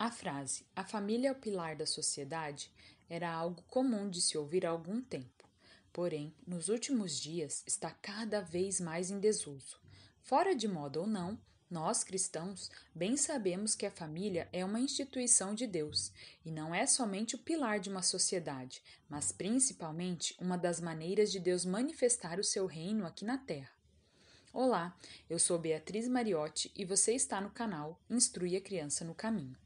A frase a família é o pilar da sociedade era algo comum de se ouvir há algum tempo. Porém, nos últimos dias está cada vez mais em desuso. Fora de moda ou não, nós cristãos bem sabemos que a família é uma instituição de Deus e não é somente o pilar de uma sociedade, mas principalmente uma das maneiras de Deus manifestar o seu reino aqui na terra. Olá, eu sou Beatriz Mariotti e você está no canal Instrui a Criança no Caminho.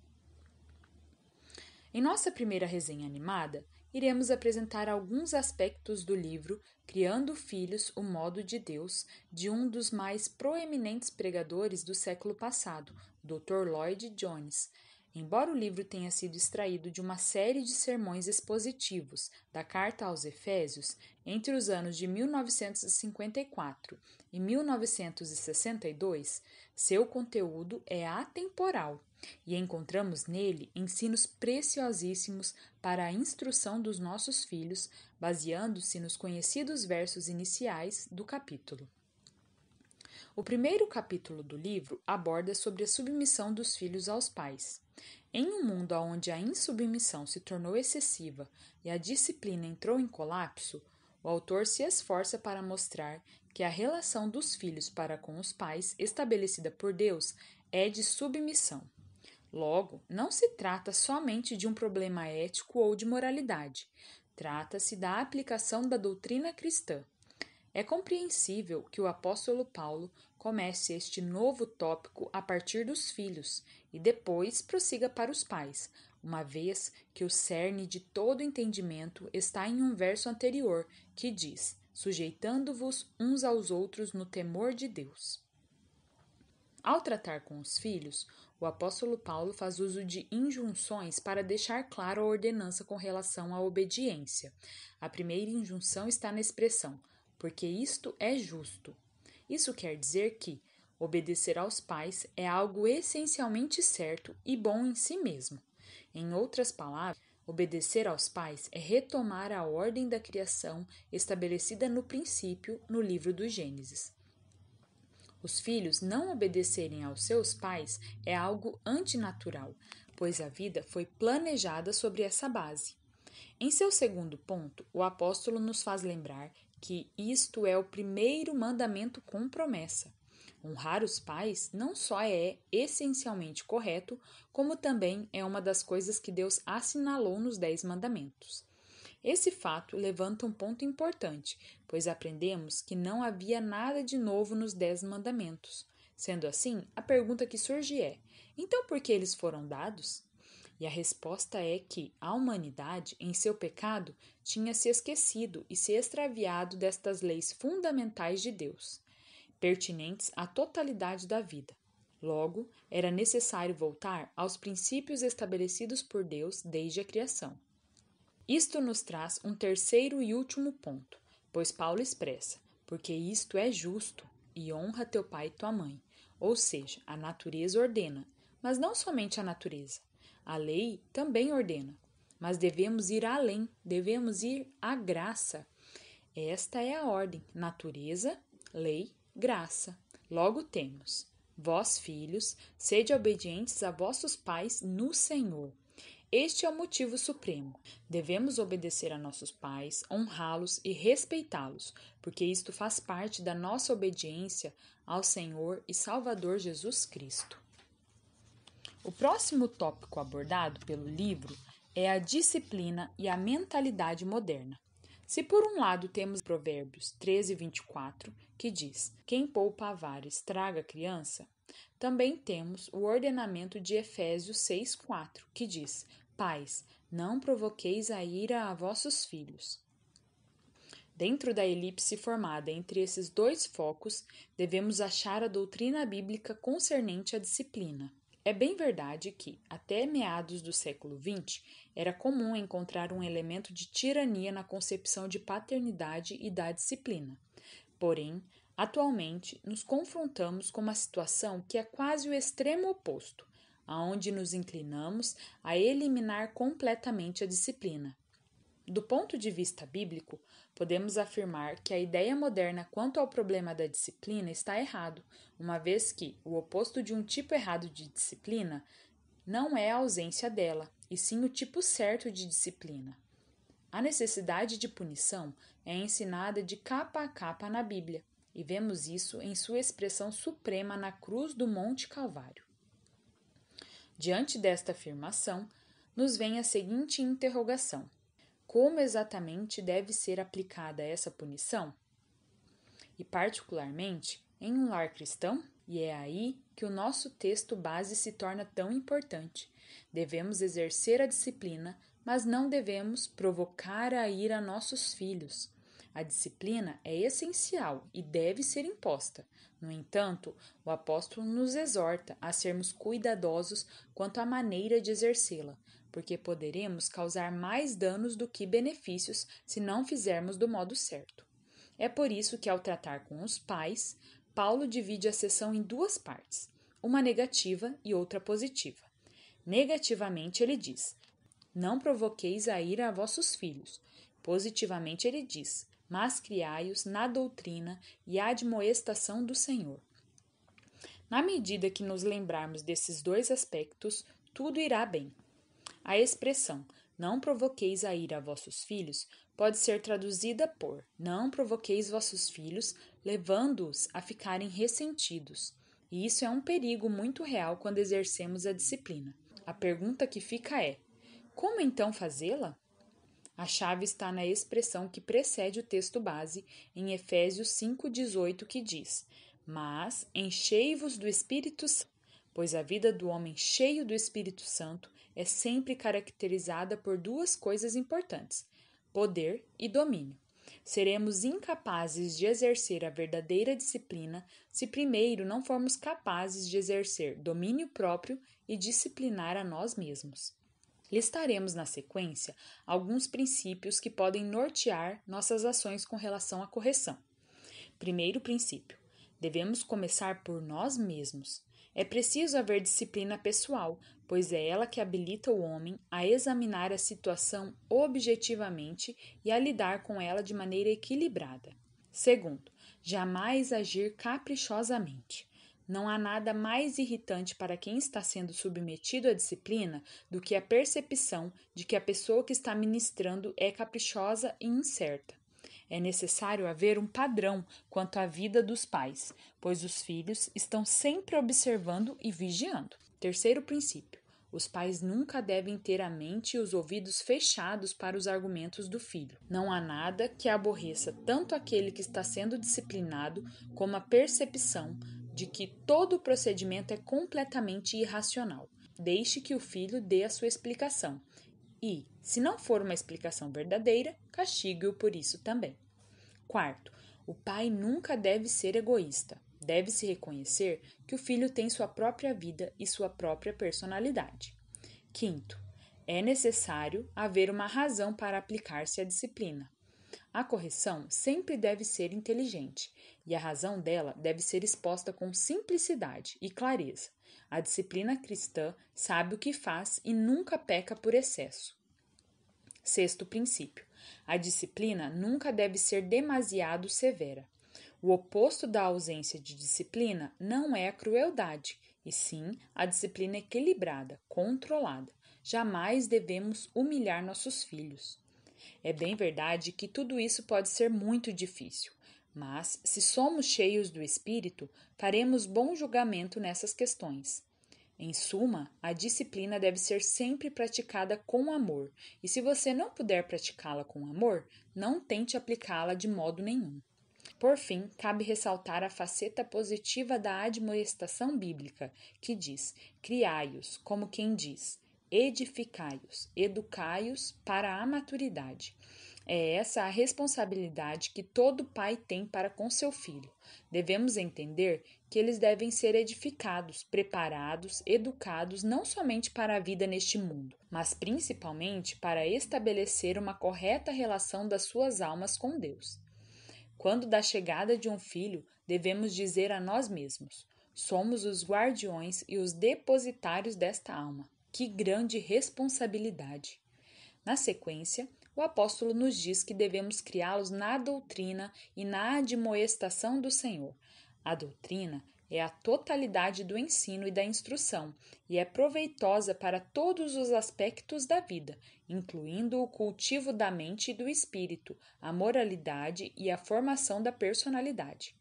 Em nossa primeira resenha animada, iremos apresentar alguns aspectos do livro Criando Filhos, o Modo de Deus, de um dos mais proeminentes pregadores do século passado, Dr. Lloyd Jones. Embora o livro tenha sido extraído de uma série de sermões expositivos da Carta aos Efésios, entre os anos de 1954 e 1962, seu conteúdo é atemporal e encontramos nele ensinos preciosíssimos para a instrução dos nossos filhos, baseando-se nos conhecidos versos iniciais do capítulo. O primeiro capítulo do livro aborda sobre a submissão dos filhos aos pais. Em um mundo onde a insubmissão se tornou excessiva e a disciplina entrou em colapso, o autor se esforça para mostrar que a relação dos filhos para com os pais, estabelecida por Deus, é de submissão. Logo, não se trata somente de um problema ético ou de moralidade, trata-se da aplicação da doutrina cristã. É compreensível que o apóstolo Paulo comece este novo tópico a partir dos filhos e depois prossiga para os pais, uma vez que o cerne de todo entendimento está em um verso anterior que diz: sujeitando-vos uns aos outros no temor de Deus. Ao tratar com os filhos, o apóstolo Paulo faz uso de injunções para deixar claro a ordenança com relação à obediência. A primeira injunção está na expressão, porque isto é justo. Isso quer dizer que obedecer aos pais é algo essencialmente certo e bom em si mesmo. Em outras palavras, obedecer aos pais é retomar a ordem da criação estabelecida no princípio no livro do Gênesis. Os filhos não obedecerem aos seus pais é algo antinatural, pois a vida foi planejada sobre essa base. Em seu segundo ponto, o apóstolo nos faz lembrar que isto é o primeiro mandamento com promessa. Honrar os pais não só é essencialmente correto, como também é uma das coisas que Deus assinalou nos Dez Mandamentos. Esse fato levanta um ponto importante, pois aprendemos que não havia nada de novo nos Dez Mandamentos. Sendo assim, a pergunta que surge é: então por que eles foram dados? E a resposta é que a humanidade, em seu pecado, tinha se esquecido e se extraviado destas leis fundamentais de Deus, pertinentes à totalidade da vida. Logo, era necessário voltar aos princípios estabelecidos por Deus desde a criação. Isto nos traz um terceiro e último ponto, pois Paulo expressa: porque isto é justo e honra teu pai e tua mãe. Ou seja, a natureza ordena, mas não somente a natureza. A lei também ordena, mas devemos ir além, devemos ir à graça. Esta é a ordem: natureza, lei, graça. Logo temos: vós, filhos, sede obedientes a vossos pais no Senhor, este é o motivo supremo. Devemos obedecer a nossos pais, honrá-los e respeitá-los, porque isto faz parte da nossa obediência ao Senhor e Salvador Jesus Cristo. O próximo tópico abordado pelo livro é a disciplina e a mentalidade moderna. Se por um lado temos Provérbios 13, 24, que diz: Quem poupa vara estraga a criança, também temos o ordenamento de Efésios 4, que diz: Pais, não provoqueis a ira a vossos filhos. Dentro da elipse formada entre esses dois focos, devemos achar a doutrina bíblica concernente à disciplina. É bem verdade que, até meados do século XX, era comum encontrar um elemento de tirania na concepção de paternidade e da disciplina. Porém, atualmente, nos confrontamos com uma situação que é quase o extremo oposto aonde nos inclinamos a eliminar completamente a disciplina. Do ponto de vista bíblico, podemos afirmar que a ideia moderna quanto ao problema da disciplina está errado, uma vez que o oposto de um tipo errado de disciplina não é a ausência dela, e sim o tipo certo de disciplina. A necessidade de punição é ensinada de capa a capa na Bíblia, e vemos isso em sua expressão suprema na cruz do Monte Calvário. Diante desta afirmação, nos vem a seguinte interrogação: como exatamente deve ser aplicada essa punição? E, particularmente, em um lar cristão? E é aí que o nosso texto base se torna tão importante. Devemos exercer a disciplina, mas não devemos provocar a ira a nossos filhos. A disciplina é essencial e deve ser imposta. No entanto, o apóstolo nos exorta a sermos cuidadosos quanto à maneira de exercê-la, porque poderemos causar mais danos do que benefícios se não fizermos do modo certo. É por isso que, ao tratar com os pais, Paulo divide a sessão em duas partes, uma negativa e outra positiva. Negativamente, ele diz: Não provoqueis a ira a vossos filhos. Positivamente, ele diz: mas criai-os na doutrina e admoestação do Senhor. Na medida que nos lembrarmos desses dois aspectos, tudo irá bem. A expressão não provoqueis a ira a vossos filhos pode ser traduzida por não provoqueis vossos filhos, levando-os a ficarem ressentidos. E isso é um perigo muito real quando exercemos a disciplina. A pergunta que fica é: como então fazê-la? A chave está na expressão que precede o texto base, em Efésios 5,18, que diz: Mas enchei-vos do Espírito Santo, pois a vida do homem cheio do Espírito Santo é sempre caracterizada por duas coisas importantes: poder e domínio. Seremos incapazes de exercer a verdadeira disciplina se primeiro não formos capazes de exercer domínio próprio e disciplinar a nós mesmos listaremos na sequência alguns princípios que podem nortear nossas ações com relação à correção. Primeiro princípio: devemos começar por nós mesmos. É preciso haver disciplina pessoal, pois é ela que habilita o homem a examinar a situação objetivamente e a lidar com ela de maneira equilibrada. Segundo, jamais agir caprichosamente. Não há nada mais irritante para quem está sendo submetido à disciplina do que a percepção de que a pessoa que está ministrando é caprichosa e incerta. É necessário haver um padrão quanto à vida dos pais, pois os filhos estão sempre observando e vigiando. Terceiro princípio: os pais nunca devem ter a mente e os ouvidos fechados para os argumentos do filho. Não há nada que aborreça tanto aquele que está sendo disciplinado como a percepção de que todo o procedimento é completamente irracional, deixe que o filho dê a sua explicação e, se não for uma explicação verdadeira, castigue-o por isso também. Quarto, o pai nunca deve ser egoísta. Deve-se reconhecer que o filho tem sua própria vida e sua própria personalidade. Quinto, é necessário haver uma razão para aplicar-se a disciplina. A correção sempre deve ser inteligente e a razão dela deve ser exposta com simplicidade e clareza. A disciplina cristã sabe o que faz e nunca peca por excesso. Sexto princípio: a disciplina nunca deve ser demasiado severa. O oposto da ausência de disciplina não é a crueldade, e sim a disciplina equilibrada, controlada. Jamais devemos humilhar nossos filhos. É bem verdade que tudo isso pode ser muito difícil, mas se somos cheios do espírito, faremos bom julgamento nessas questões. Em suma, a disciplina deve ser sempre praticada com amor, e se você não puder praticá-la com amor, não tente aplicá-la de modo nenhum. Por fim, cabe ressaltar a faceta positiva da admoestação bíblica, que diz: Criai-os, como quem diz: edificai-os, educai-os para a maturidade. É essa a responsabilidade que todo pai tem para com seu filho. Devemos entender que eles devem ser edificados, preparados, educados não somente para a vida neste mundo, mas principalmente para estabelecer uma correta relação das suas almas com Deus. Quando da chegada de um filho, devemos dizer a nós mesmos: somos os guardiões e os depositários desta alma. Que grande responsabilidade! Na sequência, o apóstolo nos diz que devemos criá-los na doutrina e na admoestação do Senhor. A doutrina é a totalidade do ensino e da instrução e é proveitosa para todos os aspectos da vida, incluindo o cultivo da mente e do espírito, a moralidade e a formação da personalidade.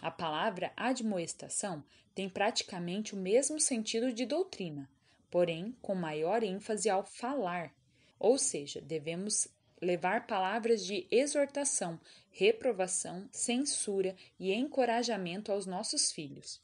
A palavra admoestação tem praticamente o mesmo sentido de doutrina porém com maior ênfase ao falar, ou seja, devemos levar palavras de exortação, reprovação, censura e encorajamento aos nossos filhos.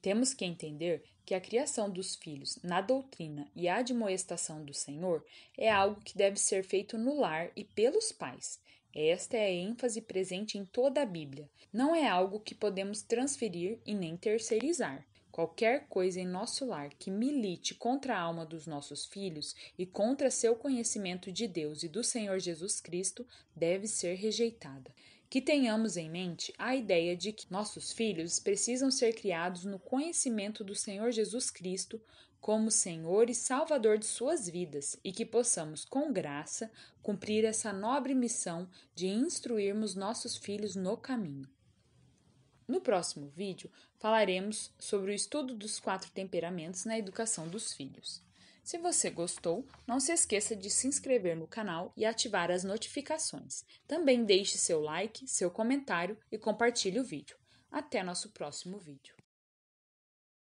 Temos que entender que a criação dos filhos na doutrina e a admoestação do Senhor é algo que deve ser feito no lar e pelos pais. Esta é a ênfase presente em toda a Bíblia. Não é algo que podemos transferir e nem terceirizar. Qualquer coisa em nosso lar que milite contra a alma dos nossos filhos e contra seu conhecimento de Deus e do Senhor Jesus Cristo deve ser rejeitada. Que tenhamos em mente a ideia de que nossos filhos precisam ser criados no conhecimento do Senhor Jesus Cristo como Senhor e Salvador de suas vidas e que possamos, com graça, cumprir essa nobre missão de instruirmos nossos filhos no caminho. No próximo vídeo, falaremos sobre o estudo dos quatro temperamentos na educação dos filhos. Se você gostou, não se esqueça de se inscrever no canal e ativar as notificações. Também deixe seu like, seu comentário e compartilhe o vídeo. Até nosso próximo vídeo.